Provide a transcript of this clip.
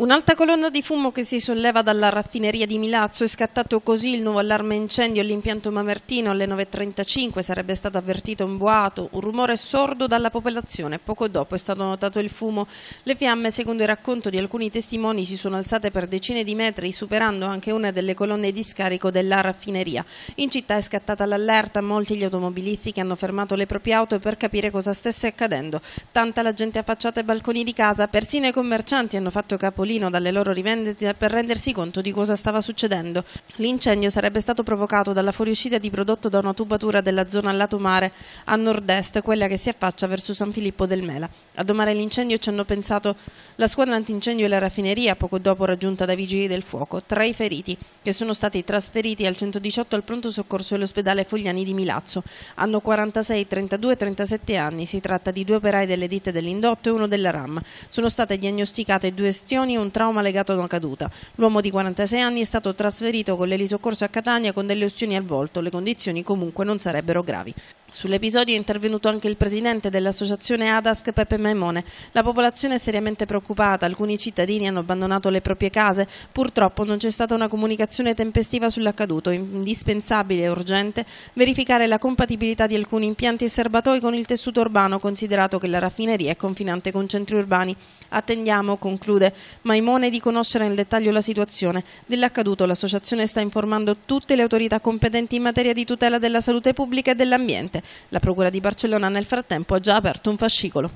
Un'alta colonna di fumo che si solleva dalla raffineria di Milazzo è scattato così il nuovo allarme incendio all'impianto Mamertino alle 9.35 sarebbe stato avvertito un boato, un rumore sordo dalla popolazione. Poco dopo è stato notato il fumo. Le fiamme, secondo il racconto di alcuni testimoni, si sono alzate per decine di metri superando anche una delle colonne di scarico della raffineria. In città è scattata l'allerta, molti gli automobilisti che hanno fermato le proprie auto per capire cosa stesse accadendo. Tanta la gente affacciata ai balconi di casa, persino i commercianti hanno fatto capolino tavolino dalle loro rivendite per rendersi conto di cosa stava succedendo. L'incendio sarebbe stato provocato dalla fuoriuscita di prodotto da una tubatura della zona lato mare a nord-est, quella che si affaccia verso San Filippo del Mela. A domare l'incendio ci hanno pensato la squadra antincendio e la raffineria, poco dopo raggiunta dai vigili del fuoco, tra i feriti che sono stati trasferiti al 118 al pronto soccorso dell'ospedale Fogliani di Milazzo. Hanno 46, 32 e 37 anni, si tratta di due operai delle ditte dell'indotto e uno della RAM. Sono state diagnosticate due estioni un trauma legato a una caduta. L'uomo di 46 anni è stato trasferito con l'elisoccorso a Catania con delle ustioni al volto. Le condizioni comunque non sarebbero gravi. Sull'episodio è intervenuto anche il presidente dell'associazione ADASC Peppe Maimone. La popolazione è seriamente preoccupata, alcuni cittadini hanno abbandonato le proprie case, purtroppo non c'è stata una comunicazione tempestiva sull'accaduto, indispensabile e urgente verificare la compatibilità di alcuni impianti e serbatoi con il tessuto urbano, considerato che la raffineria è confinante con centri urbani. Attendiamo, conclude Maimone, di conoscere nel dettaglio la situazione. Dell'accaduto l'associazione sta informando tutte le autorità competenti in materia di tutela della salute pubblica e dell'ambiente. La Procura di Barcellona nel frattempo ha già aperto un fascicolo.